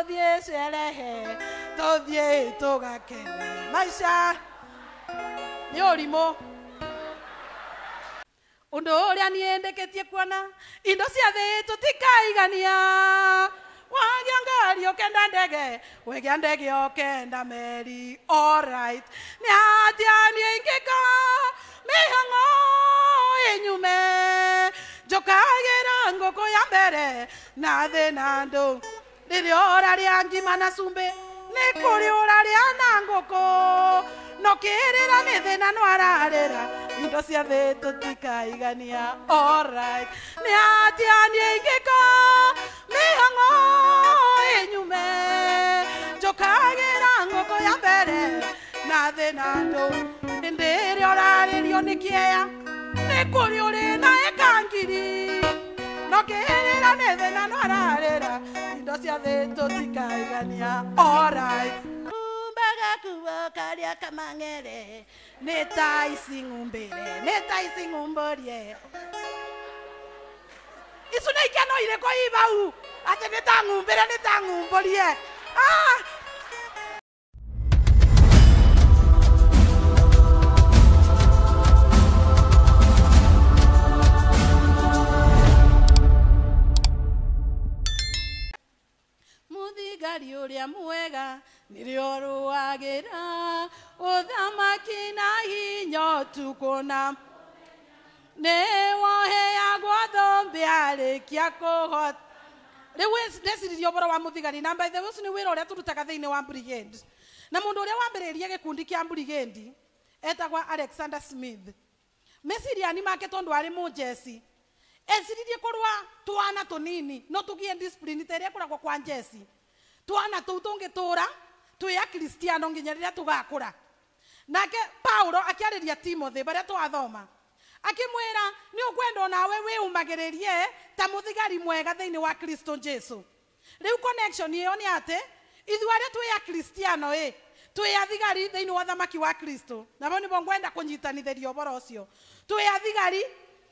tuthiä cerehe tuthiä tå gakene maica nä å rimå å ndå å rä a niä kä tie kuona indo cia thä tikaigania wagä a ngari å kenda ndege wä a ndege å kenda meri nä hatiani ä ingä ka mä hang'o ä nyume njå kagä ra ngå kå ya mbere na thä na ndå ora lya ngima na sumbe likuliola a na ngũkũ nokĩrĩra nĩ thĩna ra indo cia thĩ tũtikaigania orit nĩ atiania njå kagä ra ngå kå ya mbere na thĩna ndũ hĩndĩ ĩrĩa ũrarĩrio nä kå rä å rä na kangiri tũkĩhĩrĩra nĩ thĩna no ararĩra indo cia thĩ tũtikaigania orai kumbaga kuo karĩa kamang'ere nĩ ta ici ng'umbĩre nĩ ta ici ng'umbũrie icu nĩ ikeno irĩkũ ibau atĩ nĩ ta ng'umbĩre nĩ ta ng'umbũrie ah! ũtheri ũrĩa mwega nĩrĩo rũagĩra ũthamaki na hinya ũtukũ na nĩ woheagwo thũmbĩ arĩkia kũhota rĩu ndeciririe ũboro wa muthigari na by the way ni nĩ wĩra ũrĩa tũrutaga thĩinĩ wa brigade na mũndũ ũrĩa wambĩrĩirie gĩkundi kĩa brigade etagwa alexander smith meciriani make tondũ arĩ mũnjeci eciririe kũrũa twana tũnini no tũgie discipline ta ĩrĩa ĩkoragwo kwa njeci twana tou tungitura twi akristiano nginya riria tugakura nake paulo akiariria timothy baria twathoma akimwira ni ukwenda nawe wiumagiririe ta muthigari mwega thiini wa kristo jesu riu connection iyo ni ati ithu aria kristiano akristiano i twi thigari thiini wa thamaki wa kristo na nabo nibo ngwenda kunyitanithiria uboro ucio twi athigari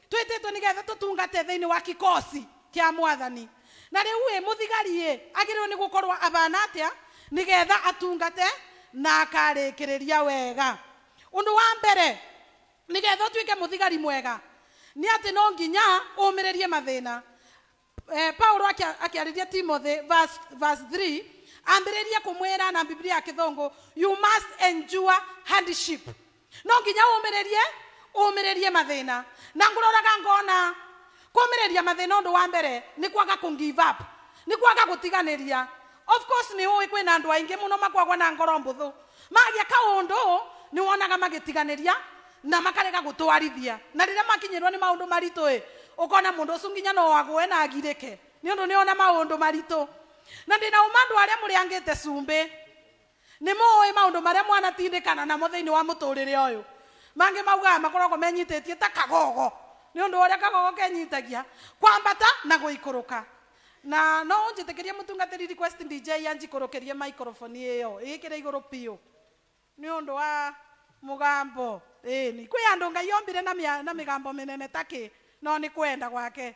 twititwe nigetha tutungate thiini wa kikosi kia mwathani na rä u ä må thigari ä agä rä nä gå korwo abana atä a nä getha atungate na akarä kä rä ria wega å ndå wa mbere nä getha å tuä ke må thigari mwega nä atä no nginya å mä rä rie mathä na eh, paulo akä arä ria timothy verse, verse 3 ambä rä rie kå mwä ra na biblia ya kä you must endure hardship no nginya å mä rä rie å mä rä rie mathä na na ngå roraga ngona kwamiriria mathina undu wa mbere ni kwaga ku up ni kwaga gutiganiria of course ni uwi kwina andu aingi muno makwagwa na ngoro mbuthu magia kaundu ni wonaga magitiganiria na makarega gutwarithia na riria makinyirwo ni maundu maritu i ukona mundu ucio no agwe na agirike ni undu ni ona maundu maritu na ndina uma andu aria muriangite cumbi ni muwi maundu maria mwanatindikana namo thiini wa muturire uyu mangi maugaga makoragwo menyititie ta kagogo nä å ndå å rä a kagogo kenyitagia kwambata na gå ikå rå ka na no å njä tä kä rie må tungatä ri dj anjikå rå kä rie maikroboni ä yo ä kä rä igå rå piå nä å ndå wa må gambo ni kwä andå ngai ombire na mä gambo mä nene takä no nä kwenda gwake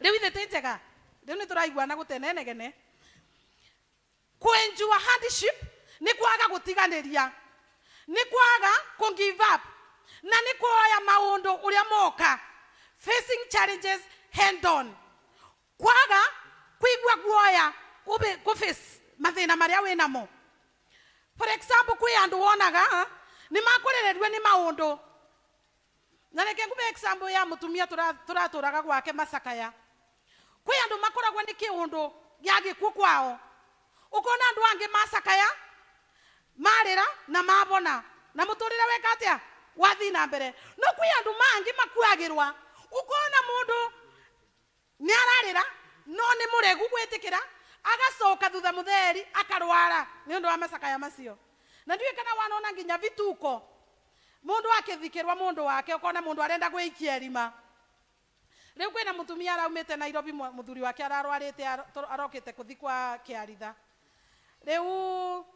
rä u ithä tä njega rä u nä tå raiguana gå tenenegene kwä njua nä kwaga gå tiganä ria nä kwaga kå na nä kuoya maå å rä a moka facing challenges hand on kwaga kuigua guoya mathä na marä a wä namo for example kwä andå wonaga nä makå rä rä rue nä maå ndå na reke ngume example ya må tumia tå ratå raga gwake macakaya kwä andå makoragwo nä kä å ndå gä agä kuo kwao å kona andå angä macakaya marä ra na mabona na må tå rä re weka atä a wathi na mbere no kwi andu mangi makuagirwa ukona mundu ni ararira no ni muregu gwitikira agacoka thutha mutheri akarwara ni undu wa macakaya macio na ndiwe kana wanona nginya vituko mundu akithikirwa mundu wake ukona mundu arenda gwiikia rima riu kwina mutumia araumite nairobi muthuri wake ararwarite arokite kuthikwa kiaritha riu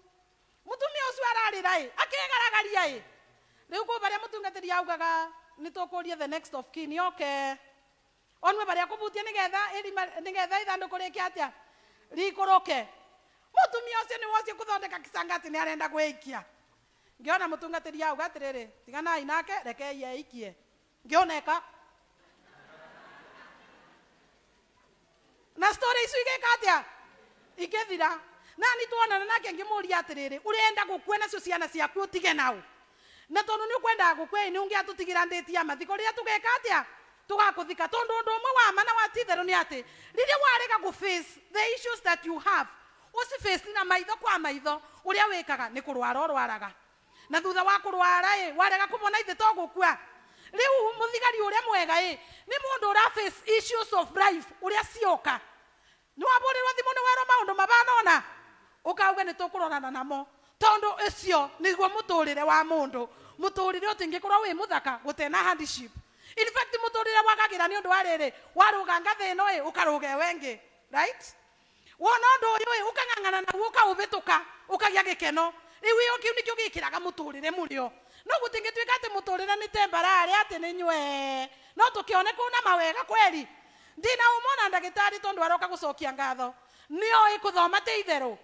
mutumia ucio ararira i akigaragaria i riu kwi baria mutungati augaga nitukurie the next of kin yoke onwe baria kubutia nigetha nigetha ithanduku riki atia rikuruke mutumia ucio ni wosi kuthondeka kisangati ni arenda gwikia ngiona mutungatiri auga tiriri atiriri tiganai nake rekei eikie ngioneka na story isu igeka atia igithira na ni tuona na nake ngimuria atiriri urienda gukwena cio ciana ciaku utige nao na tondu ni ukwendaga gukwini ungiatutigira ya mathiko riria tugeka atia tugakuthika tondu undu mwe wa mana wa tithero ni ati riria warega guface the issues that you have uciface na maitho kwa maitho uria wikaga ni kurwara rwaraga na thutha wa kurwara i warega mona ithe to gukua riu muthigari uria mwega i ni mundu ura face issues of life uria cioka ni waburirwo thimu ni werwo maundu mabana ona ukauga ni tukurorana namo tondu icio niguo muturire wa mundu muturire utingikorwo wi muthaka gutena hardship in fact muturire wagagira ni undu wa riri waruganga thino i ukaruge wengi right wona undu uyu ukang'ang'ana naguo ukauvituka ukagia gikeno riu iyo kiu nikio gikiraga muturire murio no gutingituika ati muturire ni tembarari ati ni nywe no tukione kuna mawega kweli ndina umona ndagitari tondu aroka gucokia ngatho nio ikuthoma ti itheru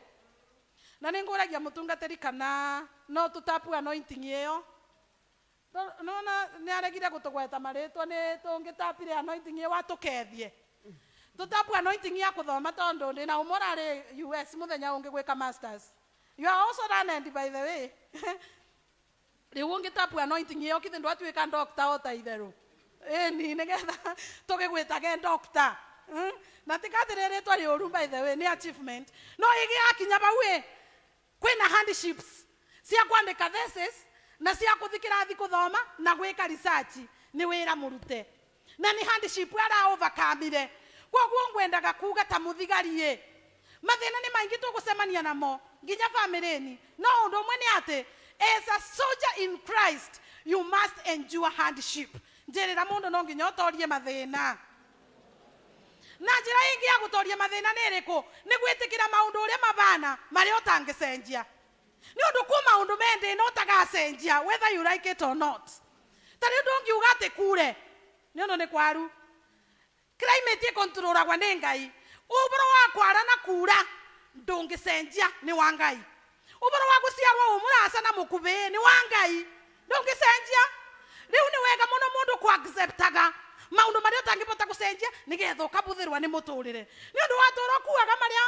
na nä ngå ragia må tungatäri kana no tå tapu anointing ä yo nona nä aregire gå tå gweta marä two nä tå ngä tapire anointing ä yo atå kethie tå tapu anointing ya kå thoma tondå ndä na å morarä us må thenya å ngä gwä ka masters you are also learned by the way rä u å ngä tapu anointing ä yo kithä ndå atuä ka ndokta o itherå ni nä getha tå gä gwä tage ndokta hmm? na tikathä rä rä twarä å ru by the way nä achievement no igä akinya bauä kwina handships cia kwandika thesis na cia kuthikira kirathi kuthoma na gwika research ni wira murute na ni handship ara overcome koguo ngwendaga kuga ta muthigari mathina ni maingi tugucemania namo nginya family no undu umwe ni ati as a soldier in Christ you must endure hardship njirira mundu no nginya utorie mathina na njä ra ingä ya gå toria mathä na nä rä kå nä gwä tä kä ra maå ndå å rä a mabana marä a å tangä cenjia nä å ndå kå maå ndå mendä no tagacenjia whether you like it or not tarä u ndå ngä uga atä kure nä å ndå nä kwaru climate ä ragwa nä ngai uboro wa kwara na kura ndå ngä cenjia nä wa ngai uboro wa gå ciarwo å må raca na må kubä nä wa ngai ndå ngä cenjia rä u nä wega må no må ndå kå acceptaga maundu maria utangipata gucenjia nigetha ukabuthirwa ni muturire ni undu wa kuaga maria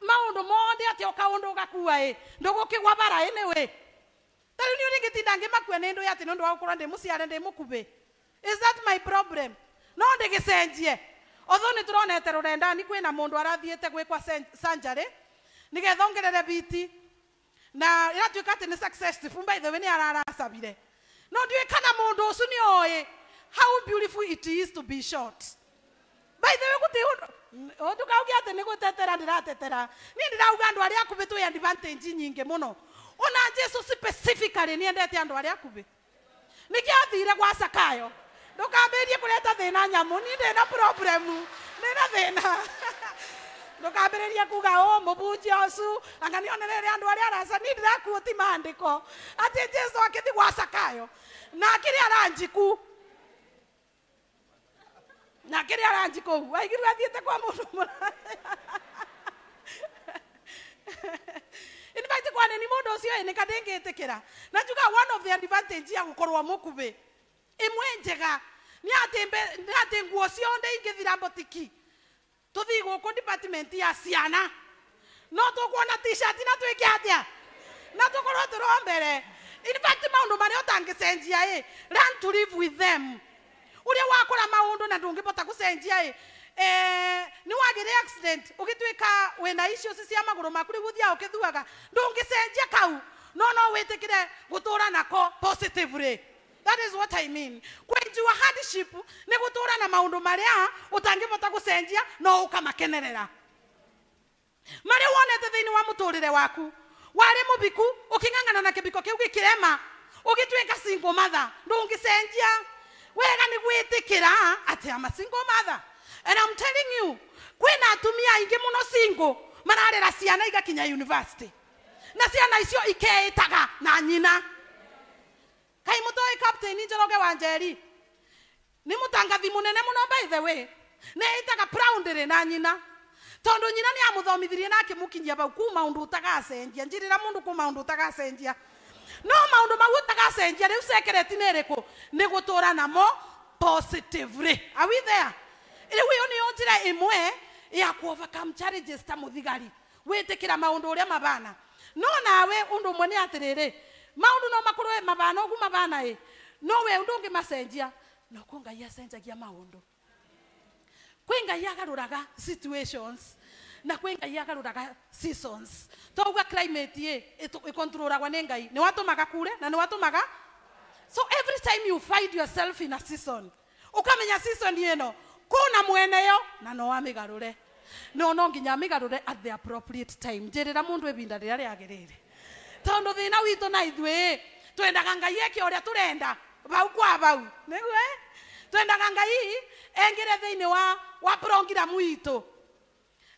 maundu mothe ati o kaundu ugakua i ndugukigwa bara ini we tari ni urigitinda makwe ni ndu yati ndu undu ndi muciare ndi mukube is that my problem no ndigicenjie otho ni turonete ni kwina mundu arathiete gwikwa sanjari nigetha ongerere biti na iratuika ati ni successful by the way ni araracabire no ndiui kana mundu ucio ni oi how beautiful it is to be short by the way kuti ndukaugia atä nä gå tetera ndä ratetera niä ndä rauga andå arä a akubä twä advantage nyingä må no ona jesu specifically nä endete andå arä a akubä nä kä sakayo ndå kambä rie kå reta ni ndä problemu ndä na thä na ndå kuga å må bunjia anga nä onerere andå arä ni sakayo na aranjiku na kä rä aranji kå u waigiri rathiä te kwa må ndå må invite kwane ni mundu ucio ni kadingitikira na juga one of the advantage ya gukorwo mukubi imwe njega ni ati mbe ni ati nguo cionde ingithira botiki tuthii guku department ya ciana no tukuona t-shirt na twike atia na tukorwo turo mbere invite maundu maria utangicenjia i learn to live with them uria wakora maundu na ndungibota kucenjia i eh, ni wagire accident ugitwika wina icio ci cia maguru maku riu thia ukithuaga ndungicenjia kau no no witikire gutura nako positively that is what i mean kwenjua hardship ni gutura na maundu maria utangibota gucenjia no ukamakenerera maria wonete thiini wa muturire waku wari mubiku uking'ang'ana na kibiko kiu gikirema ugitwika single mother ndungicenjia wega nä gwä tä kä ra atä ama single mother and I'm telling you kwina atumia aingi muno single mararera ciana igakinya university na ciana icio ikeitaga na nyina kai mutoi captain njoroge wa njeri ni mutangathi munene muno by the way ni itaga proudly na nyina tondu nyina ni amuthomithirie na akimukinyia bau kuma undu utagacenjia njirira mundu kuma undu utagacenjia no maundu mau utagacenjia riu cekereti ni riku ni gutura namo positively are we there riu iyo niyo njira imwe ya ku overcome challenges ta muthigari witikira maundu uria mabana no nawe undu umwe ni atiriri maundu no makorwe mabana ugu mabana i no we undu ungimacenjia no ku ngai acenjagia maundu kwi ngai agaruraga situations na nakwe ngai akaroraga seasons toguga climate ye ikontrolagwa nä ngai nä maga kure na nä maga so every time you find yourself in a season ukamenya season ino kuna mweneyo na no amigarure no no nginya re at the appropriate time njirira mundu ibinda riria riagirire tondu thina witu na ithui twendaga ngai eke uria turenda bau kwa bau niwe twendaga ngai engire thiini wa wa programu itu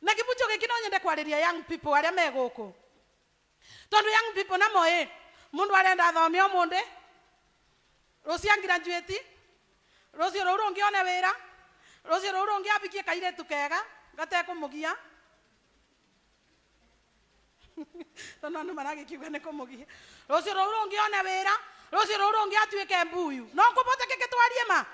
na gibunjo giki no nyende kwariria young people aria me guku tondu young people na moe mundu arenda thome omunde rucio graduate rucio ruru rungione wira rucio ruru rungiambikie kairetu kega gatekumugia tondu andu maragikiuga ni kumugia rucio ruru rungione wira rucio ruru rungiatuike mbuyu no kuvotekeke twarie ma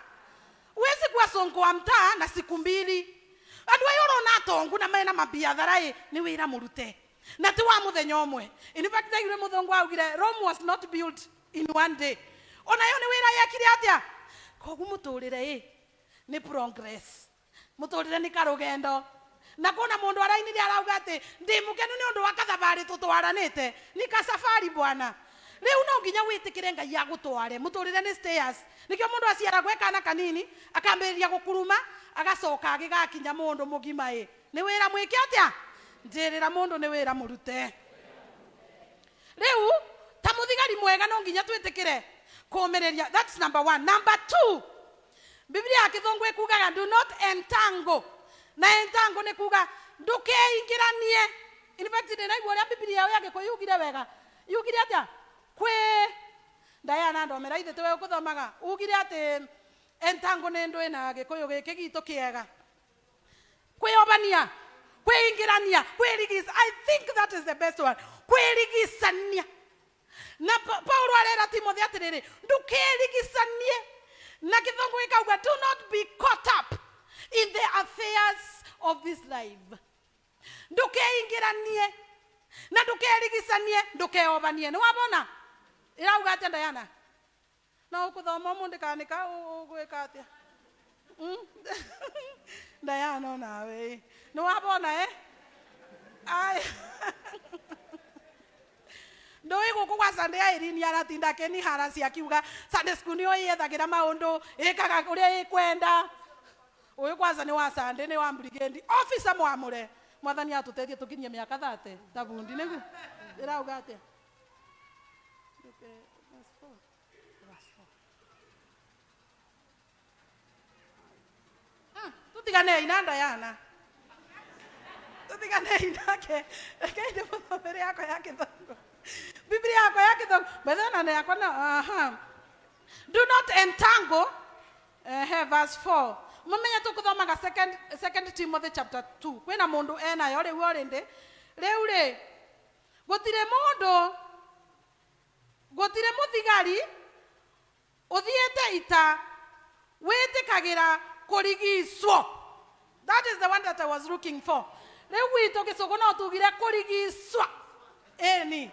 wezi kuwa songo wa na siku mbili andå aya å rona atongu na mena mabiathara ä nä wä ra må rute na ti wa må thenya å mwe inibatitheire må thongo augire rome was not built in one day ona yo nä wä ra yekire atä a koguo må tå rä re ä nä progress må tå rä re nä karå gendo na kuna mundu arainire arauga ati ndi mukenu ni undu wa kathabarä tå twaranä te bwana riu no nginya witikire ngai agutware muturire ni stairs nikio mundu aciaragwe kana kanini akambiriria gukuruma agacoka agigakinya mundu mugima i ni wira mwike atia njirira mundu ni wira murute riu ta muthigari mwega no nginya twitikire kumiriria that's number one number two biblia ya kithungu ikugaga do not entangle na entangle nä kuga ndå keingä ranie nä naigua å rä a bibiria ä yo yagä kå yugire wega yugire atä kwe Diana Ndomera ithe tiwe kuthomaga ugire ati entango nä ndå na gä kå yå gä kä gitå kä ega kwäobania i think that is the best one kwärigicania na paulo arera timothy atä rä rä na gä thongo gä do not be caught up in the affairs of this life ndũkeingäranie na ndũkerigicanie ndũkeobanie ni wabona iraugatia dayana nukuthomamundu kanika gwkata hmm? dayanaw nwavona di guku waandyiiiratiakenhara ia iuga o oyethagira maundu ikaga ra kwenda u kwani wa adnb ofie mwamure mwathani atutethie tukiiemaka thate taiiraugate tutigane ina inanda yana tutigane inake reke nje muno mbere yakwa ya kithongo biblia yakwa ya kithongo methonano yakwa na na aha do not entangle uh, eh, he verse 4 mumenye tukuthomaga second, second timothy chapter 2 kwina mundu ena enayo riu orindi riu ri gutire mundu gutire muthigari uthiete ita witikagira kurigiswo that is the one that i was looking for riu gwitå gä cå no tugire kå eni ni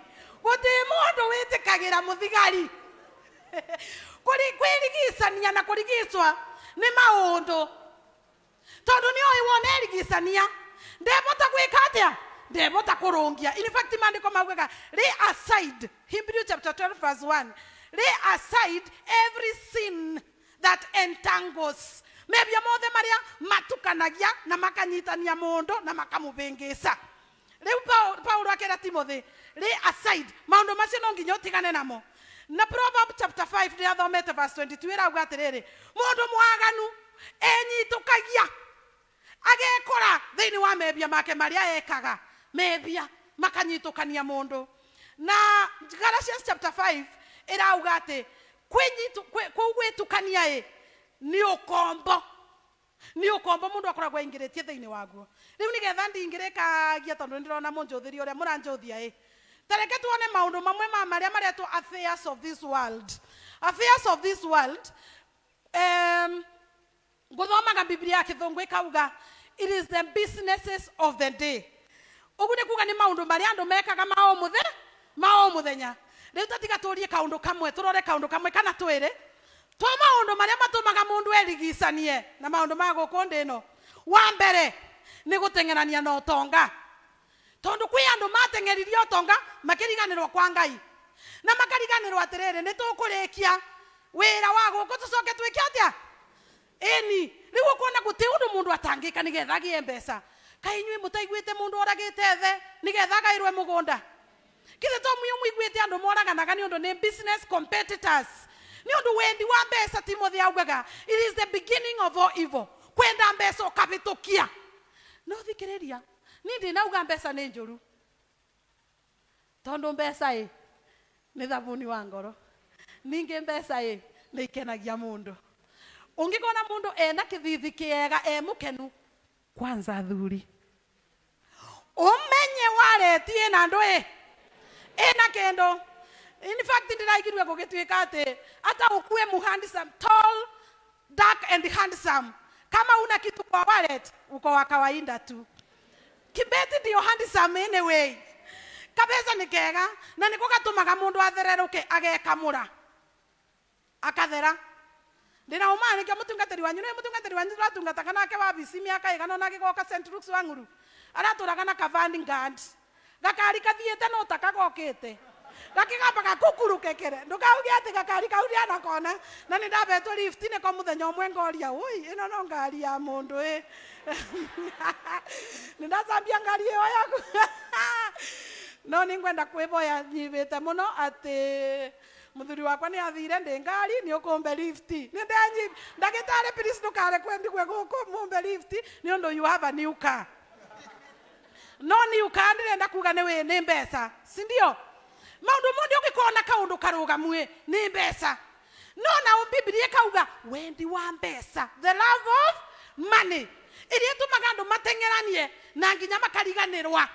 mundu witikagira muthigari kuri wä tä na kå ni nä tondu ni tondå nä oä wona erigicania ndebota gwä ka atä a ndebota kurungia in fact mandä ko maugega lay aside hebrew chapter 12 verse 1 lay aside every sin that entangles mebia mothe maria matukanagia na makanyitania mundu na makamubingica riu paulo akira timothy ri aside maundu macio no nginya utigane namo na proverb chapter 5 ri athomete verse 22 irauga atiriri mundu mwaganu enyitukagia agekora thiini wa mebia make maria ekaga mebia makanyitukania mundu na galatians chapter 5 irauga ati kwigwitukania kwe, kwe, kwe, kwe, kwe, kwe, kwe, kwe, ni ukombo ni ukombo mundu kombo må ndå akoragwo aingä rä waguo riu u nä getha ndingä rä kagia tondå nä rona må njå thä ria å rä tareke tuone maundu mamwe ma maria a maretwo affairs of this world affairs of this world um, nguthomaga bibilia ya kithungu ikauga it is the businesses of the day ugu ni kuga ni maundu maria andu mekaga ma o muthe ma o muthenya riu tatiga turie kaundu kamwe turore kaundu kamwe kana twiri to maundu maria matumaga mundu erigicanie na maundu ma guku no wa mbere ni gutengerania na utonga tondu kwi andu matengeririe utonga makiriganirwo kwa ngai na makariganirwo atiriri ni tukurikia wira wa guku tucoke twike atia eni riu ukuona guti undu mundu atangika nigetha agie mbeca kai inyuĩ mũtaiguĩte mũndũ oragĩte the nĩgetha agaĩrwe mũgũnda githĩ to mwĩ mũiguĩte andũ moraganaga nĩ ũndũ nĩ business competitors nä å ndå wa mbeca timothä augaga it is the beginning of all evil kwenda mbeca å kabä tå kia no thikä rä ria ni ndä nauga mbeca nä njå ru tondå mbeca ä nä thabuni wa ngoro ningä mbeca ä nä ikenagia må ndå å ngä kona må ndå ena kä thithi kä e må kenu kwanza thuri å menye waretie na ndå ä ä na in fact ndiraigirwe gugituika ati ata ukue mu handsome tall dark and handsome kama una kitu kwa wallet uko wa kawaida tu kibeti ndio handsome anyway kabeza ni kega na niko gatumaga mundu athereruke agekamura akathera ndina umani kia mutungatiri wanyu ni mutungatiri wanyu turatungataka nake wa bisi miaka igana na gigoka St Luke's wanguru nguru araturaga na kavandi ngand gakari kathiete no takagokite gakigamba gakukurukekere ndugauge ati gakari kau ndiana kona na nä ndambetwo lift nä ko må thenya å mwe ngoria ui ä no no ngari ya mundu ndå ä nä ndacambia ngari ä yo yaku no ni ngwenda kwä boya nyivä te må no muthuri wakwa ni athire ndä ngari ni å kå mbe nä ndenyi ndagä tarä ndå karä kwendigwe gå kå må mbe you have a new car no niuka ndä renda kuga nä mbeca sindio maundu mundu ugikona kaundu karugamwe ni mbesa no na bibilia kauga wendi wa mbesa the love of money iria tumaga andu matengeranie na nginya makariganirwa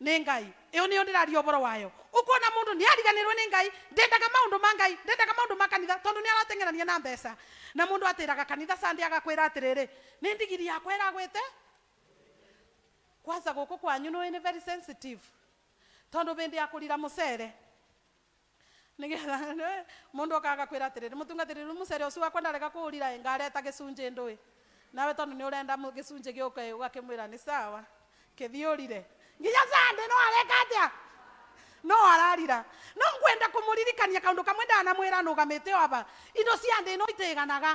ni ngai iyo niyo ndirari uboro wayo ukona mundu ni ariganirwe ni ngai ndendaga maundu ma ngai ndendaga maundu ma kanitha tondu ni aratengerania na mbesa na mundu atiraga kanitha sandi agakwira atiriri ni ndigiri yakwa iragwite kwanza guku kwanyu ni very sensitive tondu bindi ya kurira mucere nigetha mundu akaga kwira atiriri mutungatiriri mucere ucio wakwa ndarega kuurira ngareta gicunji ndui nawe tondu ni urenda gicunji giuke ugakimwira ni sawa kithiurire nginya sande no areka atia no ararira no ngwenda kumuririkania kaundu kamwe ndanamwira nugamite aba indo cia nthi no itiganaga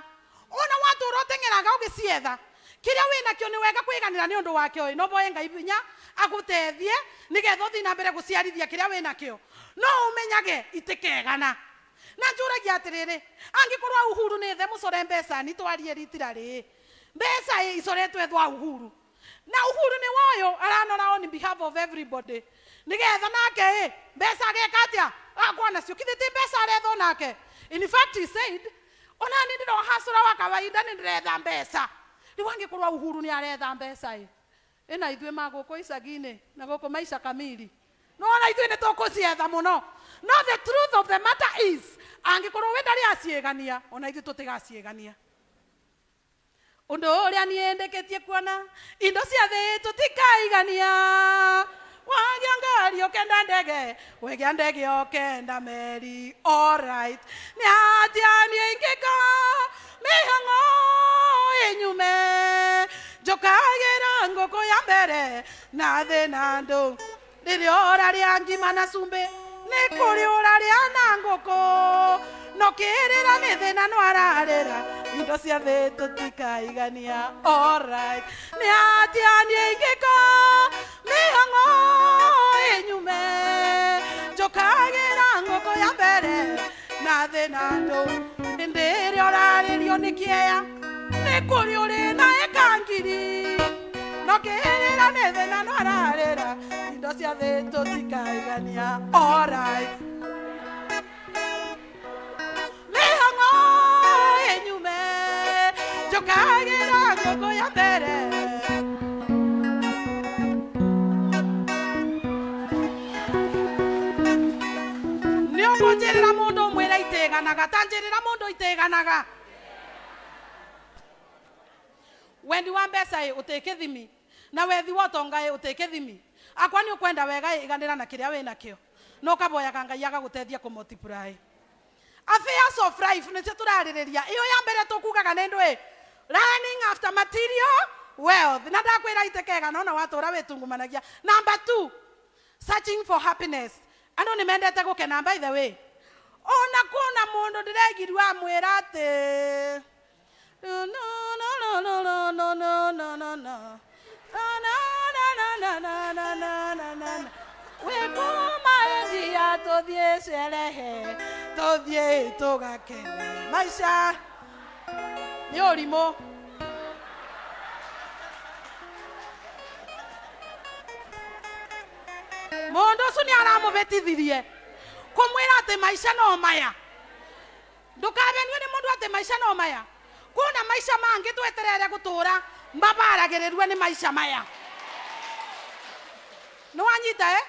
ona watura uteng'eraga ugicietha kiria kio ni wega kwiganira ni undu wake uyu no boye ngai binya agutethie ni getho thi na mbere guciarithia kiria kio no umenyage itikegana na njuragia atiriri angikorwa uhuru ni the mucore mbeca ni twarie ritira ri mbeca icoretwe thwa uhuru na uhuru ni woyo aranora on behalf of everybody ni getha nake mbeca ageka atia akwa nacio kithi ti mbeca arethwo nake in fact he said ona ni ndiro hasura wa kawaida ni ndiretha mbeca ni wangi kurwa uhuru ni aretha mbeca i ina ithuĩ magũkũ icagi-inĩ na gũkũ maica kamiri nona ithuĩ nĩ cietha mũno no the truth of the matter is angĩkorwo we ndarĩ aciĩgania ona ithuĩ tũtigaciĩgania ũndũ ũrĩa niĩ ndĩkĩtie kuona indo cia thĩ tũtikaigania Wagya ngari okenda ndege, wegya ndege okenda meri. All right. Miatia miengeka, mihango enyume. Njokagera ngoko ya mbere, na thä na ndå rä rä ora rä a ngima na cumbä nä kå rä å ra rä a na ngå kå no kirira ni thina e no ararira indo cia thi tutikaigania alright ni atianie igiko mihang'o inyume njukagira ng'uko ya mbere na thina ndu indi iria uraririo ni kiea ni kuri uri na ikangiri no kirira ni thina no ararira indo cia thi tutikaigania alright ngo enyume njokagira ngoko ya mbere nĩũkũnjĩrĩra mũndũ mwĩra itĩganaga ta njĩrĩra mũndũ itĩganaga wendi wa mbeca ĩ ũtĩkĩthimi na wethi wa ũtonga ĩ ũtĩkĩthimi akwa nĩũkwenda wega ĩganĩra na kĩrĩa wĩ nakĩo na kaboyaga ngai agagũteithia kũmotipuraĩ affairs of life nä cio tå rarä iyo ya mbere tå kugaga nä ndå after material wealth na ndakwä ra itä kega nona watå ra wä tungumanagia two searching for happiness andå nä mendete gå kena by the way ona kona må ndå ndä regiri wa mwä ra atä wä na tuthie cerehe tuthie tugakene maica nä å rimå må ndå å nä aramå bä tithirie kå mwä ra atä maica no maya ndå kabenio nä må ndå atä maica no maya kuna maica mangä tweterere gå tå ra mabaragä rä rue nä maica maya nä wanyita eh?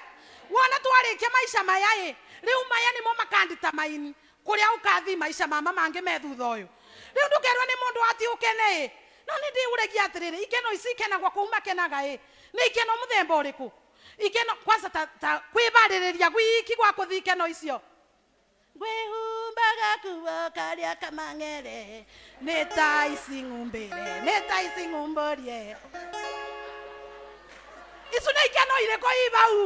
wona twarikia maica mayaä rä u maya nä mo makandita maini kå ukathi maisha mama mangä me thutha å yå ni u ndå ukene nä no nä ndä å regia atä rä rä ikeno ici ikenagwa kå u makenaga nä ikeno må themba å rä kå ikeno kwanza ta, ta kwibaririria gwiki gwa kuthi ikeno icio ngwihumbaga kuo karia kamang'ere nä ta ici ng'umbä re nä ta ici ng'umbå isu ah! na ikeno ire ko ibau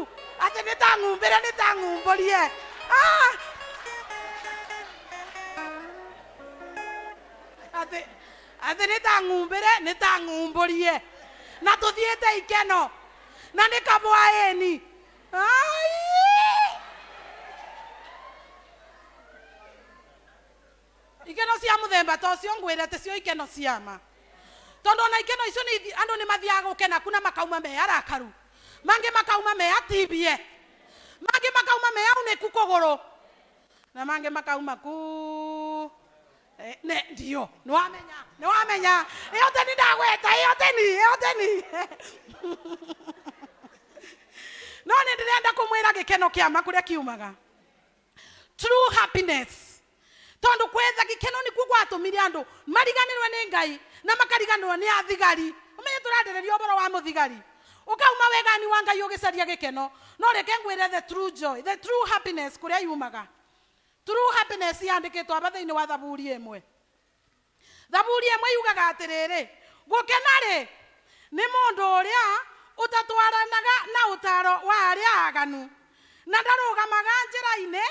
ati ni tangumbira ni tangumborie ah ati ati ni tangumbire ni tangumborie na tuthiete ikeno na ni kabwaeni ai ikeno cia themba ta ucio ngwira ti ikeno ciama tondå ona ikeno icio ni nä ni gå kena kuna makauma me arakaru mangä makauma me atibie mangi makauma me auniku kuguru na mangä makauma ku ne ndio ni wamenya nä wamenya iyo teni ndagweta iyo teni iyo teni no ni ndirenda kumwira gikeno kiama kuria kiumaga true happiness nä kuo gwatå mire andå mariganä rwe nä ngai na makariganirwo ni athigari umenye tå randereria wa muthigari thigari å kauma wegani wa ngai å gä caria no reke ngwire the true joy the true happiness kå rä yumaga true happiness yandä kä two aba thä inä wa thaburi ä thaburi ä yugaga atä rä rä gå kena-rä nä må na utaro wa arä aganu na ndarå gamaga njä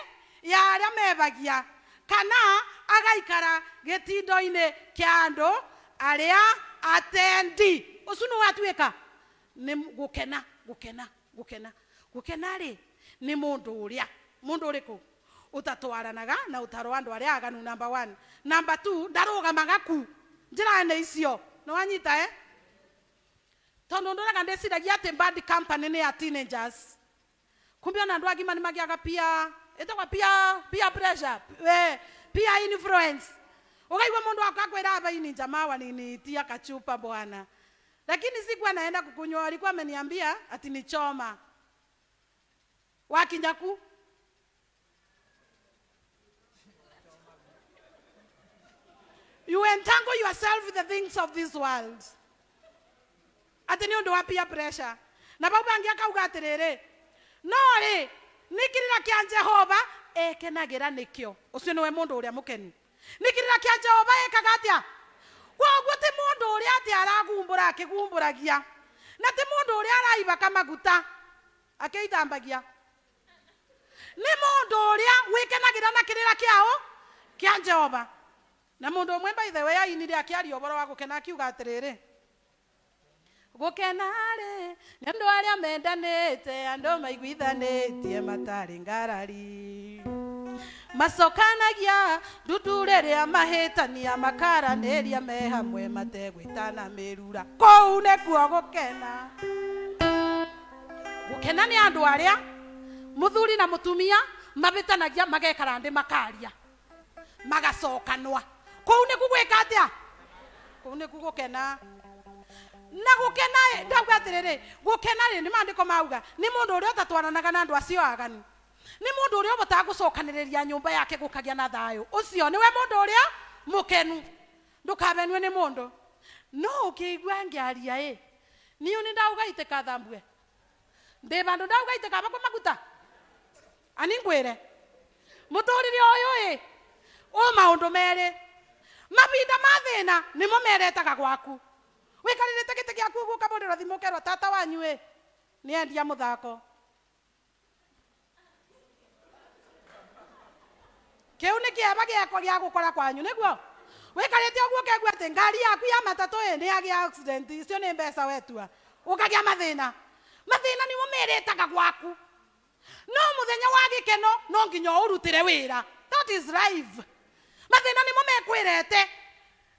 ya arä mebagia kana agaikara gä tindo-inä kä aria atendi ucio ni watuika ni gukena gukena gukena gukena ri ni mundu uria mundu uriku utatwaranaga na utaro andu aria aganu number one number two ndarugamaga ku njira-ini icio ni wanyita eh? tondu ndoraga ndiciragia ati bad company ni ya teenagers kumbe ona andu agima ni magiaga pia itagwa pia pia pressure we eh, pia influence ukaigwa mundu akakwira hapa ini jamaa waniniitia kachupa bwana lakini siku anaenda kukunywa alikuwa ameniambia ati ni choma wakinyaku you entangle yourself with the things of this world ati ni undu wa peer pressure na babu bangi akauga atiriri no ri nikirira kia jehova ekenagira nikio ucio niwe mundu uria mukeni ni kirira kia jhova ekaga atia koguo ti måndu åria ati aragumbura akigumburagia na ti måndu ria araivaka maguta akithambagia ni måndu åria wikenagira na kirira kiao kia jhova na måndu åmwe baithe weainire akäaria å voro wa gukena kiuga trri gkenar ndå aria mendanite andå maiguithanitie matari ngarari macokanagia ndundu riria mahitania ria me hamwe gå kena gå kena nä andå ni andu må thuri na mutumia tanagia magekara ndä makaria magacokanwa kuu niku gwika atia kuu niku kena na rä gå kena gukena nä ni ko mauga ni mundu å tatwaranaga na andu acio aganu nä må ndå å rä a å gå cokanä rä ria nyå mba yake gå kagä a na thayå å cio nä we må ndå å rä a må kenu ndå kabenue nä må ndå no å kä igua ngä aria ä niå nä ndaugaitä kathambue ndä bandå maguta ani ngwä re må tå rä re å yå ä å maå ndå merä mabinda ma thä na nä mo meretaga gwaku wä karä rä te gä tä gä aku gå kamå rä thimå tata wanyu nä endia må thako kä u nä kä eba gä ako gä a kora kwanyu nä guo wä karä te å guo å atä ngari yaku ya matatå ä nä agä accident nä mbeca wetua å kagä a mathä na mathä na nimo mä rä taga gwaku no må thenya wa gä keno no nginya å rutä re wä ra mathä na nimo mekwä rete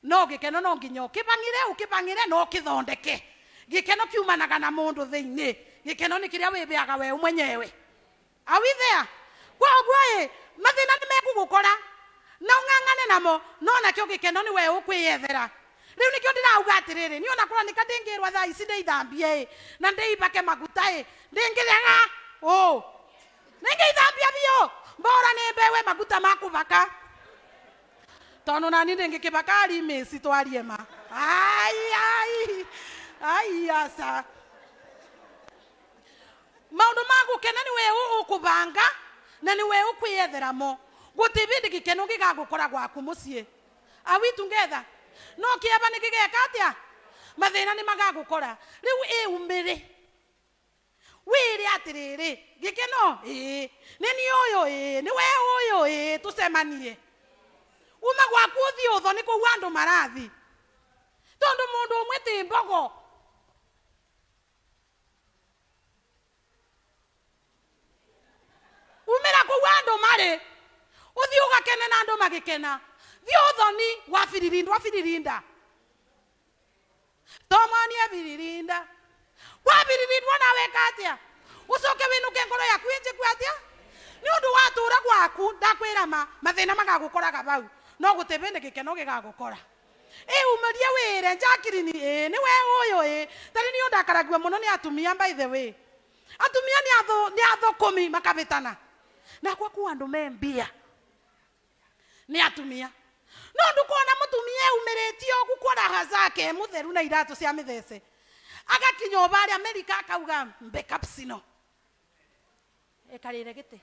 no gä keno no nginya å kä bangä re å kä bangä re no kä thondeke gä keno kiumanaga na må ndå thä inä gä keno nä kä rä a wä mbäaga we å mwenyewe awithea kwa ũguo ĩ mathĩna nĩ megũgũkora na ũng'ang'ane namo no nakĩo gĩkeno nĩ we ũkwĩyethera rĩu nĩkĩo ndĩrauga atĩrĩrĩ niĩ ona kũroneka ndĩngĩrwa thaa ici ndĩithambie ĩ na ndĩimbake maguta ĩ ndĩngĩrega ũ nĩngĩithambia biũ mbora nĩ mbewe maguta ma kũbaka tondũ nani ndĩngĩkĩbaka rimĩci twarie ma ai ai ai aca maundu ma gukena ni we ukubanga na nä we å yethera mo gå tä bä gä keno gä kora gwaku må ciä awitu ngetha no kiaba ni nä gä geka ni a mathä na nä magagå kora rä u ä ni rä wä rä atä gä keno å yå nä we å yå ä tå cemanie uma gwaku å thiä å tho andu andå marathi tondå må ndå å mwe tä mbogo umira kuu andu mari uthii ugakene na andu magikena thii uthoni wabiririnda wabiririnda thomonie biririnda wabiririrwo na weka atia ucoke winuke ngoro yaku injiku atia nä å ndå watura gwaku ndakwä ra ma mathäna magagå koraga bau no gå tebä nä gä keno gä gagå kora ä umä wä re njakirini ä nä we å e ä ni nä å ndakaragia må no nä atumia mbaithe wä atumia ni athå ni mi komi tana na kwa kuandu me mbia ni atumia no ndukona mutumia umiritio gukora hazake mutheru na iratu cia mithece agakinya o baria amerika akauga mbekapsino ikarire gite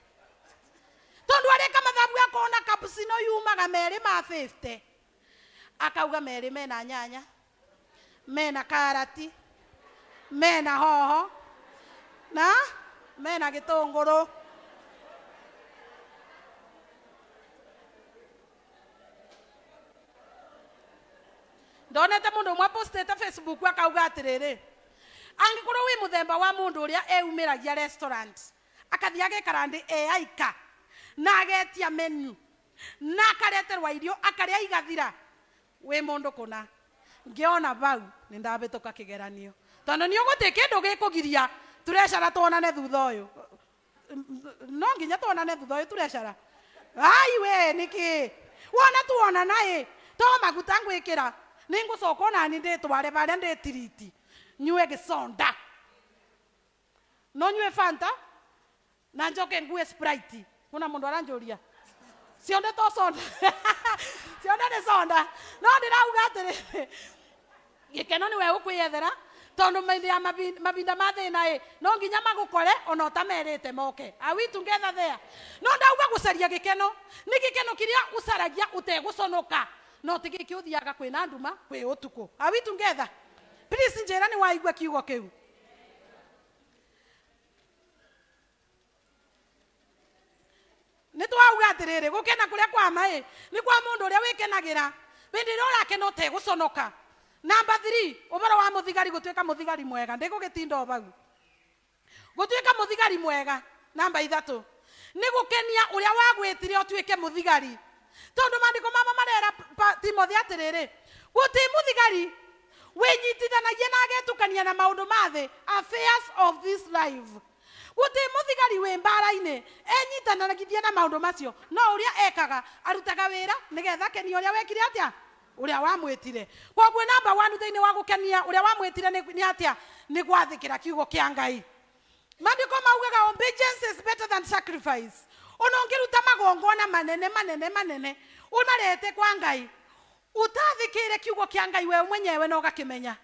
tondu areka mathabu akona kapsino yumaga meri ma 50 akauga meri mena nyanya mena karati mena hoho na mena gitunguru ndonete mundu umwe apostete facebook akauga atiriri angikorwo wi muthemba wa mundu uria eumiragia restaurant akathia agikara ndi eaika na agetia menu na akareterwa irio akaria igathira wi mundu kuna ngiona bau ni ndabituka kigeranio tondu ni uguti kindu gikugiria turecara twonane thutha uyu no nginya twonane thutha uyu turecara ai we niki wona tuonana i to maguta ngwikira ningu ningucoka ona ni nditware baria tiriti nyue gisonda no nyue fanta na njoke ngue sprite kuna mundu aranjuria sionde to sonda sionde ni sonda no ndirauga atiriri gikeno ni we gukwiyethera tondu ya mabinda ma na e no nginya magukore ona utamerite moke awi together there no ndauga gucaria gikeno ni gikeno kiria ucaragia uteguconoka no ti gä kä å thiaga kwä na nduma kwä å tukå awitungethar njä ra nä waigua kiugo kä u nä twauga atä rä rä gå kena kå rä a kwama ä nä kwa må ndå å rä a wä kenagä ra hä ndä ä rä a å rakena å tegå conoka namba å horo wa må thigari gå tuä ka må thigari mwega ndä gå gä tinda å bau gå tuä ka må thigari mwega namba ithatå nä gå kenia å rä a wagwä tire å tuä ke må thigari tondu mandiko mama marera timothi atiriri guti muthigari winyitithanagia na agetukania na maundu ma thi affairs of this life guti muthigari wi mbara-ini enyitanagithie na ndå macio no uria ekaga arutaga wira nigetha kenia uria wekire atia uria tire koguo namba wanu thiini wa gukenia uria wamwitire ni atia ni gwathikira kiugo kia ngai mandiko maugaga obedience is better than sacrifice ona ũngĩruta magongona manene manene manene ũmarete kwa ngai utathikire kiugo kia ngai we mwenyewe na ũgakĩmenya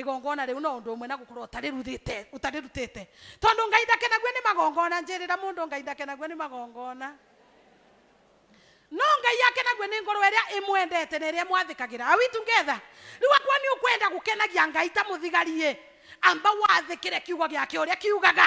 igongona rĩu no ũndũ ũmwe na gũkorwo ũtarĩrutĩte ũtarĩrutĩte tondũ ngai ndakenagio nĩ magongona njĩrĩra mũndũ ngai ndakenagio nĩ magongona no ngai akenagio nĩ ngoro ĩrĩa ĩmwendete na ĩrĩa mwathĩkagĩra awi together rĩu akwa nĩ ũkwenda gũkenagia ngai ta mũthigari ĩ amba wathĩkĩre kiugo gĩake ũrĩa kiugaga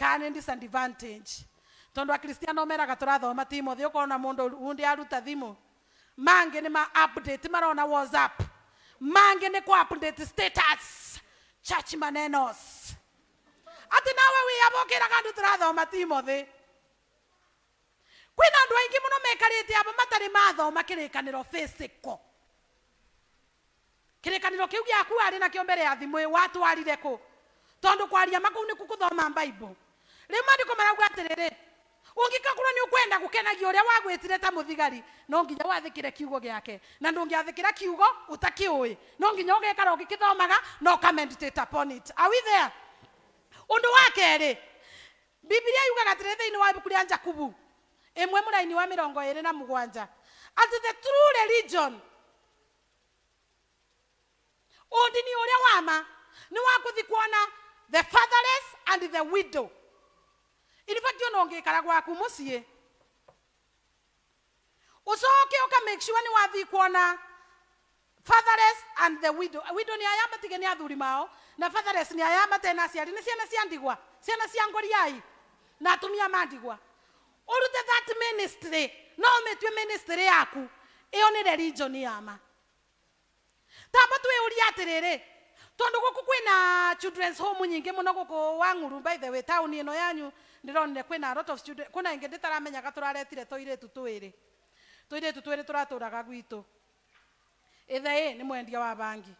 kana nä disadvantage tondå akristiano meraga tå rathoma timothi å korwo na undi aruta thimå mangä ni ma update marona whatsapp mangä ni ku update status church manenos ati nawe wi abokira kä raga andå tå rathoma timothi na andå aingä muno mekarite aba matari abo matarä mathoma kä rä kanä ro kä rä kanä ro ya thimå watwarire kå tondå kwaria makå u nä ku gå bible rä mandä marauga atä rä rä ungikakorwo nä å kwenda gå kenagia å rä a wagwä tire ta må thigari no nginya wathä kä re kiugo gä ake na ndå ngä athä kä kiugo å no nginya å gä kara å gä kä thomaga na å kamenditataponitawithea å wa kerä bibilia yugaga atä rä thä inä wa ibuku rä a jakubu ä mwe må wa mä rongo na må gwanja atä the true religion å ndini å rä a wama nä wakå kuona the fatherless and the widow iliva jjo nongeekala gwakumusiye usooke ukamake sure ni wathiikwona fatherless and the widow widow ni aya matige ni athuri mao na fatherless ni ayama tena siyari. ni siyana siyandigwa. Siyana siyangori cia na atumia mandigwa. ndigwa urute that ministry no umetwe ministry yaku Eo ni religion ni yama tamba uri atiriri Tondo kukukwe na children's home nyingi muno guku wang'uru by the way Tau ni eno yanyu ndironire kwina a lot of student kwina ingi ndiramenyaga turaretire toiretu twiri tuiritu twiri turaturaga gwitu ithe ä ni mwendia wa bangi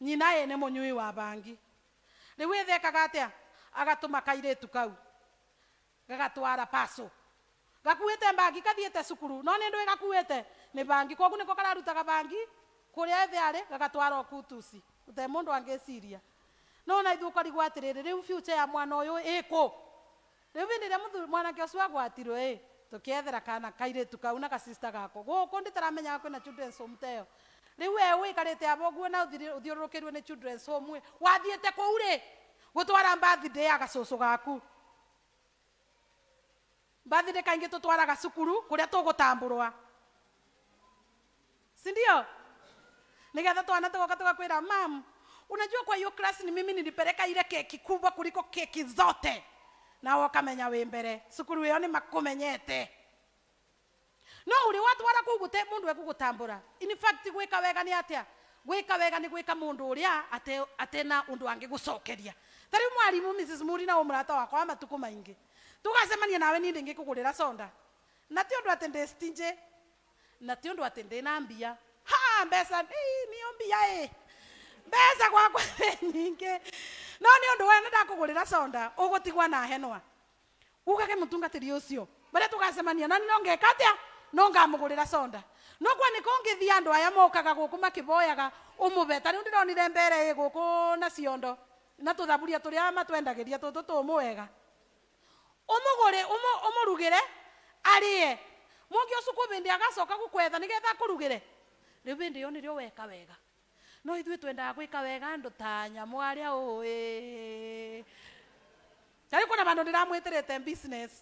nyina ä ni munyui wa bangi rä u ithe ekaga atä a agatå ma kairä kau gagatwara paso gakuete te bangi gathiä cukuru no ni ndå gakuete ni bangi koguo nä ko kararutaga bangi kå rä a ithe arä gagatwara okutuci å te må no na ithuä å korigwo atä rä rä ya mwana uyu yå rä u bä mwanake å cio agwatirwo ä kana kairä kau na kasista gako gå kå ndä taramenyaga kwä na mteo we wä karä te na å thiå rå rå kä rwo nä wathiä te kå ya gacå gaku mbathindä kaingä tå twaraga cukuru kå rä sindio nä twana tå goka mam unajua kwa hiyo klasi ni mimi nilipeleka ile keki kubwa kuliko keki zote nawe ukamenya wä mbere cukuru ä yo no uri watwara kå gutä må ndå egå gå wega ni atia gwika wega ni gwä mundu må ate atena undu a gucokeria tari mwari mu Mrs muri na å wako ama wakwa wa tugacemania nawe ni ndä kugurira sonda gå rä na ti å na ti na mbia ha mbesa ni mbia mbeca gwakwa nyingä no nä å ndå wene ndakå gå rä ra tigwa na henwa ugage må tungatä ri å cio marä a tå nani no ngeka atä a no ngamå gå rä ra conda nogwa nä kå ngä thiä andå aya mokaga gå kå makä boyaga å må beta rä u ndä ronire mbere gå kå na ciondo na tå thaburia tå rä a matwendagä ria tå tå tå må wega å må rugä re arä e må ngä å cukå bä ndä agacoka gå kwetha nä getha akå rugä re rä u bä ndä yo nä weka wega no ithuĩ twendaga gwĩka wega andũ ta nyamũ arĩa ũĩ tarĩu kuna bandũ ndĩramwĩtĩrĩte business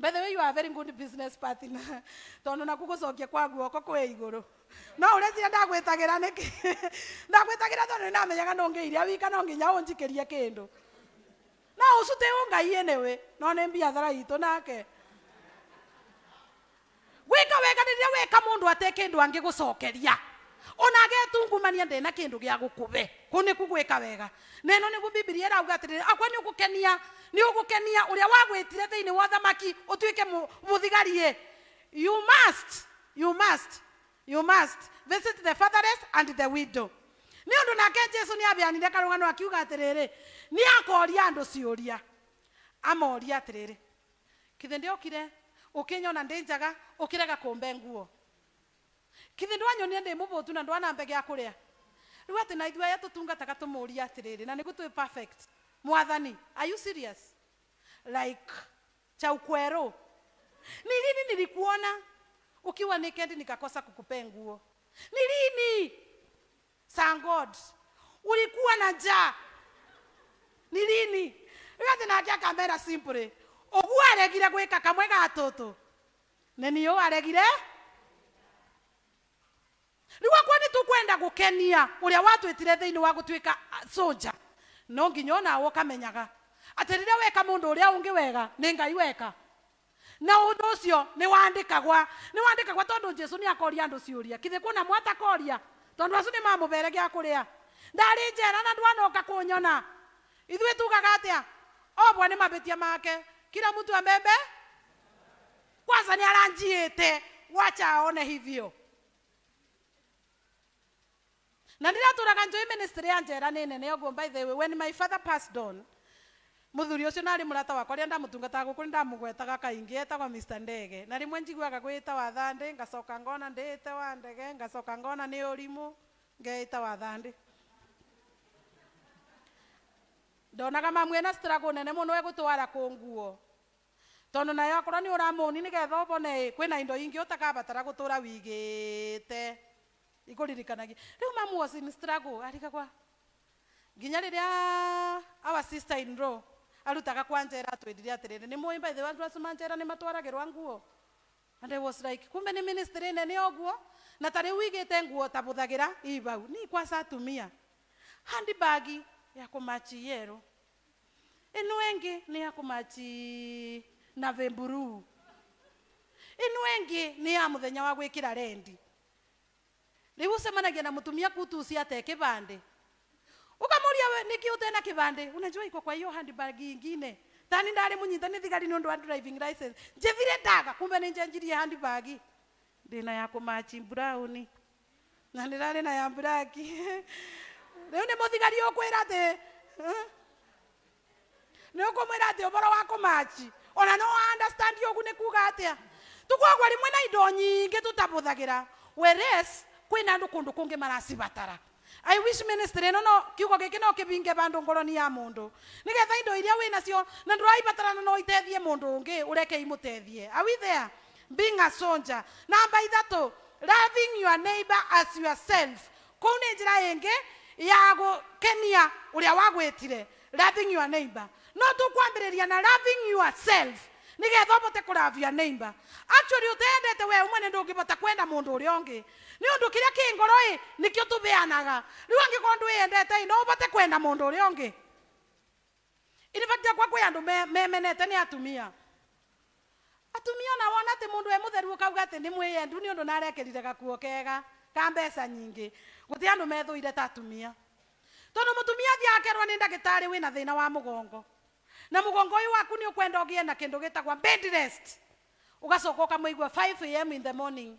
by the way you are very good business partner tondu naku gucokia kwa guoko kwe iguru no uria cira ndagwitagira niki ndagwitagira tondu ninamenyaga no ngiiria wika no nginya unjikirie kindu no ucute ungai enewe no ni mbiathara itu nake gwika wega riria weka mundu ate kindu angigucokeria ona tungumania ndä na kä ndå gä a gå kå be kå nä ku gwä ka wega na ä no nä guo akwa ni å gå kenia nä å gå kenia å rä a wagwä tire thä inä wa thamaki å tuä you must you must you must visit the fatherless and the widow ni å ndå nake jesu ni abeanire karå akiuga atä rä rä nä akoria andå ciå ria amoria atä rä rä kithe ndä å kire å kä nyona ndä njaga nguo kithi ndwanyonia ndi mubutu na ndwanambe mbege akuria riu ati na ithuaya tutungataga tumuria atiriri na nigu twi perfect mwathani are you serious like chaukweru ni lini nilikuona ukiwa naked nikakosa kukupea nguo ni lini god ulikuwa na njaa ni lini riu nakia kamera simply uguo aregire gwika kamwe gatutu neniu aregire rä u ni tukwenda tå kwenda gå kenia å rä wa gutwika ah, soja no nginya onawe å kamenyaga atä weka mundu ndå å wega ni ngai weka na undu ucio ni wandikagwa ni wandikagwa tondu jesu ni akoria andu ciuria ria kuna mwata koria tondu acio nä mamå bere gä a kå rä njera na ndwanoka kå nyona ithuä tugaga atia obwa ni mabetia make kila mtu ambebe kwanza ni aranjiete wacha aone hivyo na ndiraturaga njui ministry ya njera nä nene å guo when my father passed on muthuri ucio nari murata wakwa ria ndamutungataga guku ndamugwetaga kaingi etagwa Ndege na rimwe njiguaga gwita wa thandi ngacoka ngona ndiite wa ndege ngacoka ngona ni urimu ngeita wa thandi ndonaga mamwe na struggle nene muno egutwara kunguo tondu nayo akorwo ni uramuni nigetha ubone kwina indo ingi utakabatara gutura wigite ikuririkanagia riu mamu was in struggle arigagwa nginya riria our sister in law arutaga kwa njera atwendire atiriri ni mwimba ithe wandu acuma manjera ni matwaragirwa nguo and i was like kumbe ni ministry nene oguo na tari wigite nguo tabuthagira ibau ni kwasa atumia handbag ya kumachi yero ino ni ya kumachi nave mburuu ino ni ya muthenya wa gwikira rendi riu ucemanagia na mutumia kutucia ate kibande ukamuria niki utena kibande unajua iko kwa hiyo handbag ingine tani ndari munyitani thigari nundu wa driving license njethire ndaga kumbe ni njenjirie handbag ndina ya machi brown na ndirari na ya black riu ni muthigari ukwira ati ni ukumwira ati uboro wa kumachi ona no understand yogu ni kuga atia tukoragwo rimwe na indo nyingi tutabuthagira whereas kwina andu kundu kungi maracipatara i wish ministry no no kiugo giki no kibinge bandu ngoroni ya mundu nigetha indo iria wina cio na nduraibatarana no itethie mundu ungi ureke imutethie are we there being a soldier namba ithatu loving your neighbor as yourself kuu nä njä ra ya gå kenia å rä loving your neighbor no tå kwambä na loving yourself nä getha å bote neighbor actually å teendete we å mwene ndå kwenda mundu ndå å nä å ndå kä rä a kä ngoro ä nä kä å tå beanaga rä u angä korwo ndå ä endete no å bate kwenda må ndå å rä a å ngä inibatiakwa kwä andå memenete nä atumia atumia ona wona atä må ndå e må theru å kauga atä nä mwä endu nä å ndå narekä rire gakuo kega ka mbeca nyingä gå tä andå methå ire ta atumia tondå må tumia athiä akerwo nä ndagä tarä wä na thä na wa må gongo na må gongo å yå waku nä å kwenda å ngä na kä ndå gä tagwa å gacoka å kamå igua 5 am in the morning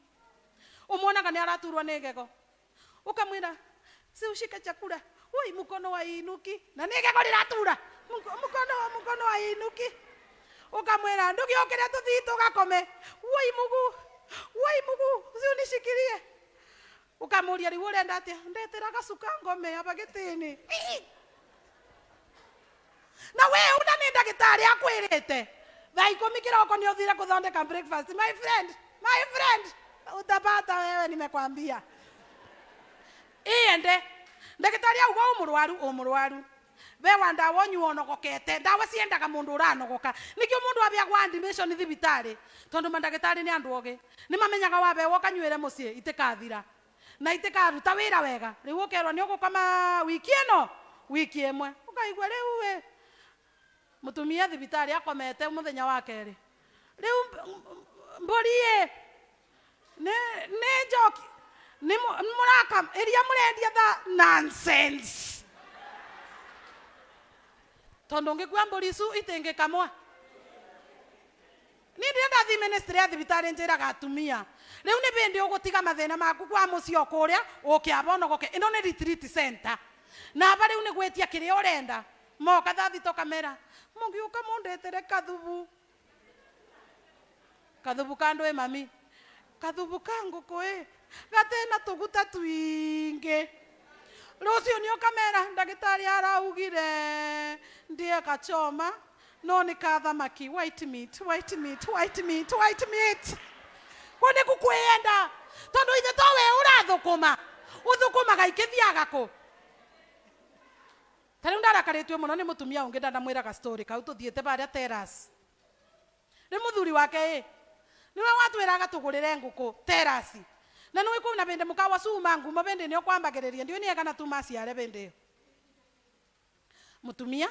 umuonaga ni araturwa ni gego ukamwira si ushike chakula ui mukono wa inuki na ni gego liratura mkono wa mukono wa inuki ukamwira ndugi ukire tuthii tugakome ui mugu ui mugu si unishikirie ukamuria riu urenda atia ndetiraga suka ngome aba gitini na we una ni ndagitari akwirite thaa ikumi kiroko ni uthire kuthondeka breakfast my friend my friend utapata wewe nimekwambia iende ndagitari auga umurwaru umurwaru we wa ndawa nyuonogokete ndawa ciendaga mundu uranogoka nikio mundu abiagwa admission thibitari tondu mandagitari ni andu ogi ni mamenyaga wabewa ukanyuire mucii itikathira na itikaruta wira wega riu ukerwo ni ugukama wiki ino wiki imwe ukaigua riu we mutumia thibitari akomete muthenya wa keri riu mburi nä njoki nä må raka ä ria må rendia tha tondå ngä kua mbå ri icu itä ngä kamwa ni ndä ndathi ministry ya thibitarä njä raga atumia rä u nä bä ndä å gå tiga mathäna maku kwa må cio kå rä a å kä abonogoke ä no nä retreat center na aba rä u nä gwä tia kä rä a å renda moka thathito kamera må ngä å ka må ndä tä kathubu kathubu kandå ä mami kathubu ka nguku ä gatena tuguta twingä cio nä å kamera ndagätarä araugire ndie gachoma no nä ka thamaki white meat white meat white meat white meat kå nä ku kwä enda tondå ithe to we å rathå kå ma å thå kå maga ikä thiaga kå tarä u ndarakarä tue må no nä må tumia å ngä ndandamwä raga kau tå thiä te harä a rä må thuri wake ä niwe watwiraga tugurire nguku terasi na niwe kuna bende mukawa cuma ngumo bende nio kwambagiriria ndio niega na tuma ciare bende mutumia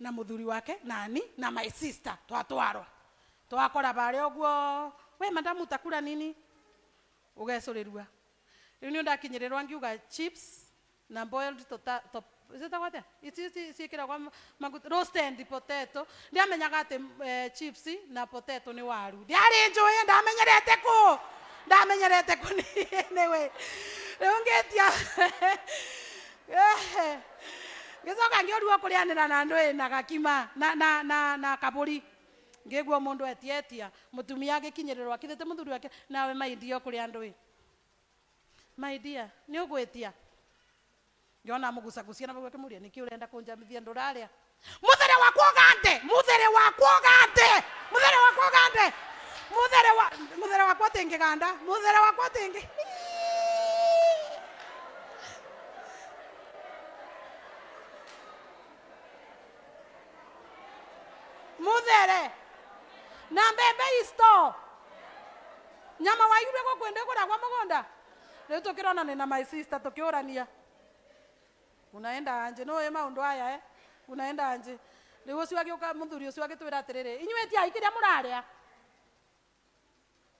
na muthuri wake nani na my sister twatwarwa twakora bare uguo we madamu takura nini ugecurirua riu ni ndakinyirirwa ngiuga chips na boiled tota-, Zeta gwate ici ciikiragwo maguta roasted potato ndiamenyaga ati eh, chips na potato ni waru ndiari njui ndamenyerete ku ndamenyerete ku anyway riu ngitia ngicoka ngiorirwo kurianira na andu na gakima na na na na kaburi ngigua mundu etietia mutumia agikinyirirwo akithite muthuri wake nawe maindio kuri andu maidia ni ugwitia yona mugucagucia na mugoke murie niki urenda kunjamithia nduraria muthere wa kuogande muthere wa kuogande muthere wa kuogande muthere wa muthere wa kwatingi ganda muthere wa kwatingi muthere na mbembe isto nyama wa wairwe gukwende kuragwa mugunda riu tukirona ni na my sister tukiurania unaenda anje no ema eh, undu aya eh unaenda anje riu ucio agiuka muthuri ucio agitwira atiriri inyue tiai kiria muraria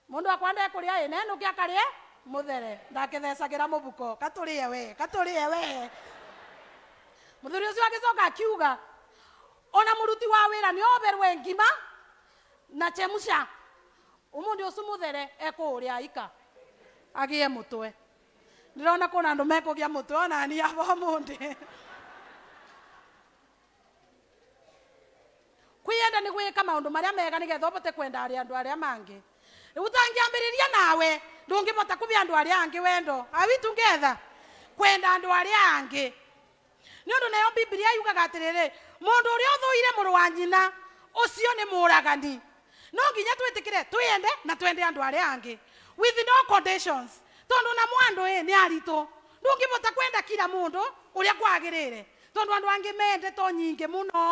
mundu akwa ndekuria i nenuki akarie muthere ndakithecegira mubuko katurie we katurie we muthuri ucio agicoka akiuga ona muruti wa wira ni oberwe ngima na chemusha umundi ucio muthere ekuria ika agie mutwe ndirona kuna andu mekugia mutwe onani ava mundi kwiyenda ni gwika maundu maria mega nigetha uvote kwenda aria andu aria mangi riu tangiambiriria nawe ndungivota kuvia andu aria angi wendo awitu ngetha kwenda andu aria angi nä å ndå nayo bibilia yugaga atä rä rä må ndå å rä a å thå ire må rå wa nyina å cio nä må ragani no nginya twä tä kä re twä ende na twende andu arä a angä with no conditions tondu na mwandu ĩ eh, nĩ aritũ ndũngĩbota kwenda kila mũndũ ũrĩa kwagĩrĩire tondu andu angi mende to nyinge muno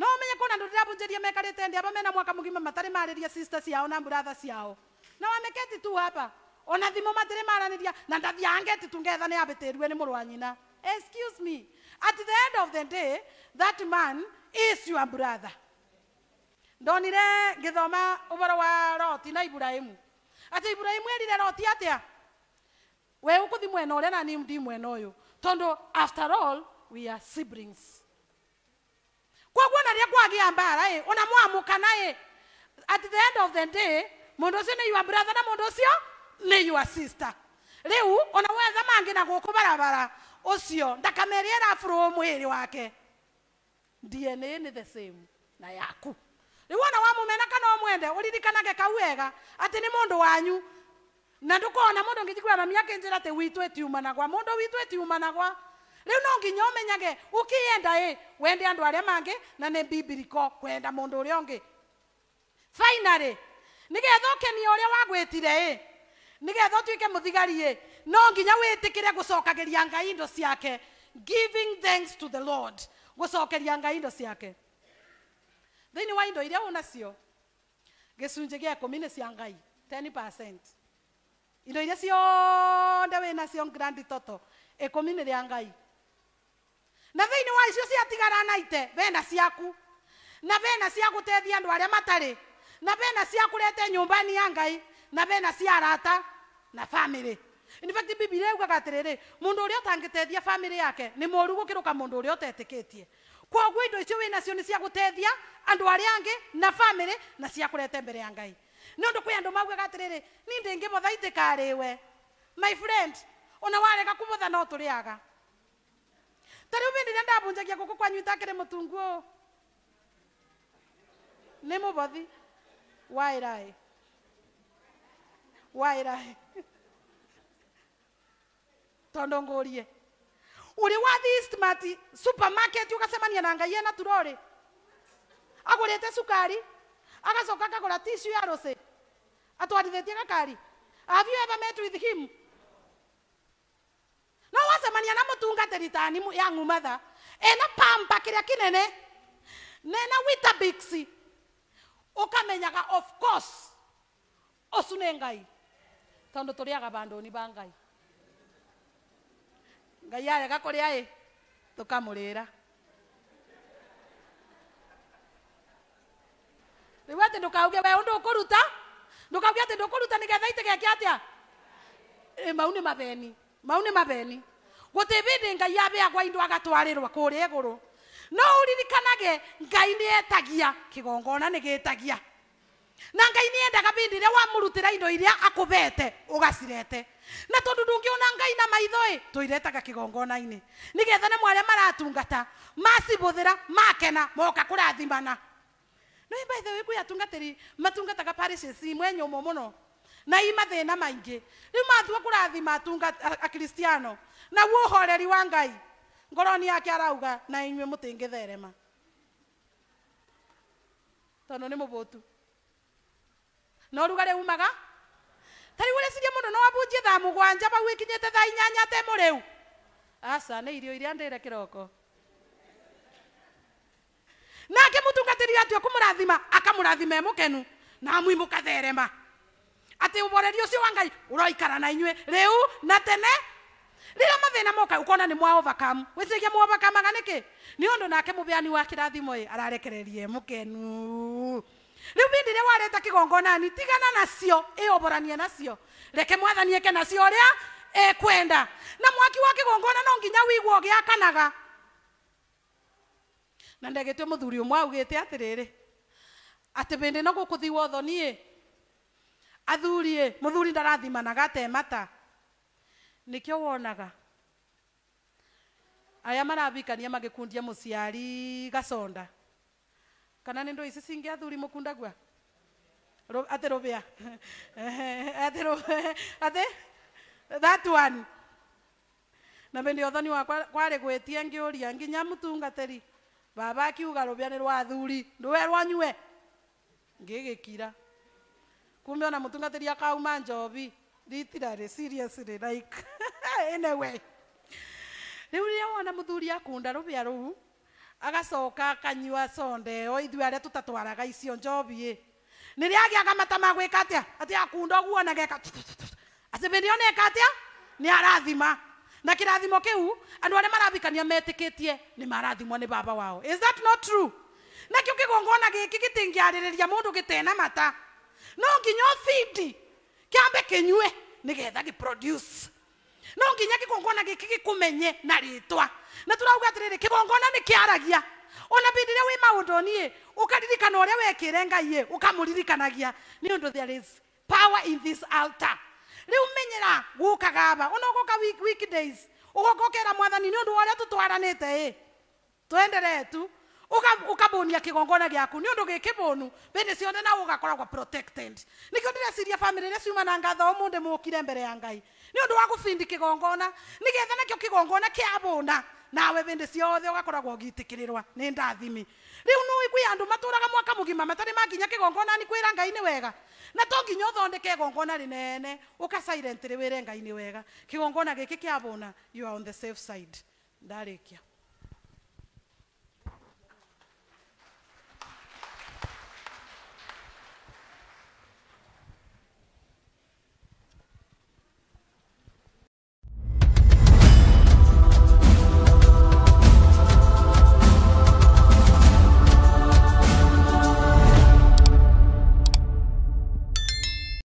no menye kuna andu ndirabunjiria mekarite ndi aba mena mwaka mugima matari mariria sister ciao na brother ciao na wameketi tu hapa ona thimo matiri maraniria na ndathiangeti tungetha ni abitirue ni murwa nyina excuse me at the end of the day that man is your brother ndonire ngithoma uboro wa roti na ibrahimu atä iburahimu erire roti atä a we å mwena å rä a ndi mwena after all we are siblings koguo na rä a mbara ä ona mwamå kana at the end of the day må ndå å your brother na må ndå å your sister rä ona wetha mangä na gå barabara å cio ndakamerä era wake dna nä the same na yaku rä wona wamumena kana omwende å ririkanage kau wega atä nä må ndå wanyu na ndå kona må mamia ngä njiguä mami akä njä ra atä witå ä tiumanagwa må ndå witå ä tiumanagwa rä u no nginya å menyage å wende andu arä a mangä na nä bimbiriko kwenda må ndå å rä a å ngä finally nä getha å kenia e rä a wagwä tire ä nä getha å tuä ke må thigari ä no nginya wä tä ngai indo ciake giving thanks to the lord gå cokeria ngai indo ciake thini wa indo iria unacio gicunji gia ikumi cia ngai 10% indo iria ciothe wi nacio grand toto ikumi ni ria ngai na thini wa icio ciatigaranaite wena ciaku na wena cia gutethia andu aria matari na wena cia kurete nyumbani ya ngai na wena cia arata na family in fact bibilia yugaga atiriri mundu uria utangitethia family yake ni moru gukiruka mundu uria koguo indo icio wä nacio nä cia gå teithia andå arä angä na bamä na cia rete mbere ya ngai nä å ndå kwä andå maugaga atä rä rä ni ndä ngä botha itä karä we my friend ona warega kå botha no tå rä aga tarä u bä ndä rä a ndambunjagia gå rä må tungu å nä må bothi waä raä waä raä tondå ngå rie uri wathi Eastmart supermarket ukacemania na ngai ena turori agurite sukari agacoka akagura tissue ya ruci atwarithitie gakari have you ever met with him no wacemania na mutungatiri tani ya ngumatha ena pampa kiria kinene nena witabix ukamenyaga of course ucu nĩ ngai tondũ tũrĩaga bandũ ba ngai ngai arega kũrĩa ĩ tũkamũrĩra rĩu atĩ ndũkauge we ũndũ ũkũruta ndũkauge atĩ ndũkũruta nĩgetha itegeke a mau nä mabeni mau gå mabeni gũtĩ ndä ngai agwa indo agatwarĩrwa gå rå no ririkanage ngai nä etagia nä gä tagia na ngai nä endaga bä ndä ä rä a wamå indo iria akubete ugacirete na tondå ndå ngä ona ngai na maitho ä tå iretaga kä gongona-inä nä getha nä mwarä a maratungata macibå thä ra makena moka kå rathimana no ä baithe wä kwä atungatä ri matungataga imwe nyå må no na i mathä na maingä rä u matua kå rathima akristiano naguo å horeri wa ngai ngoroni yake arauga na inyuä må tä ngä therema tondå nä må bå no rugare umaga tari wale cirie muno no abunjie thaa mugwanja bau ikinyite thaa inyanya te muriu aca nä irio iria ndä re kä roko nake må tungatä ria atua kå må rathima akamå rathima kenu na amwi må katherema atä å boreri å cio wa ngai å roikara na inyuä rä na tene rä rä na moka ukona ni nä mwaovakam wä ciragia mwaovakamaga nä kä nä å ndå nake må beani wa kä rathimo ä ararekererie e må kenu rä u bindi rä a warä te kä gongonani tigana nacio ä oboranie nacio reke mwathani eke nacio å rä a ekwenda na mwaki wa kä gongona no nginya wigwo gä akanaga na ndegä twä må thuri å mwe augä te atä rä rä atä bä ndä no gå kå thiwa thoniä athuriä må thuri ndarathimanaga temata nä kä o wonaga aya marabikania magä kundia må ciari gaconda kana nä ndå ici cingä athuri må kundagua atä rå bä a atä that one na bä ndä å thoni wakwa kwarä gwä tie ngä å ria nginya må tungateri baba akiuga rå bä a nä rwa athuri ndå we rwanyue ngä gä kira kumbe ona må tungateri akauma njobi ritirarä seriously like anyway rä u rä a wona må thuri akunda rå bä a rå agacoka akanyua soda ĩyo ithuĩ arĩa tũtatwaraga icio njobi nä rä agä mata ma gwä ka atä a akunda guo na geka bä ndä one katia ni nä arathima na kä rathimo kä u andå arä a marathikania metä kä tie nä marathimwo nä baba wao is that not true na kä o kä gongona gä kä gä rä ria ndå gä tena mata no nginya å bindi kä ambe kä nyue nä getha gä produce no nginya kongona kigongona giki gikumenye na ritwa na turauga atiriri kigongona ni aragia ona bindire wi maundu nie ukaririkana uria wekire ngai ukamuririkanagia ni undu there is power in this altar riu menyera gukaga aba ona goka weekdays ugoka ukera mwathani ni undu wa uria tutwaranite i twenderee tu ukabunia kigongona giaku ni undu gikibunu bindi ciothe na ugakoragwo protected nikio ndireciria family iria ciuma na ngatho umundi mukire mbere ya ngai nä å ndå wa gå bindi kä gongona nä getha nakä o kä gongona kä abåna nawe hä ndä ciothe å gakoragwo å gitä kä rä rwa nä ndathimi rä u nä kwä andå matå raga mwaka må gima matarä manginya kä gongonani kwä ra ngai nä wega na to nginya å thondeke gongona rä nene å kacairentärä wä re ngai nä wega kä gongona gä kä kä abåna you ndarä kia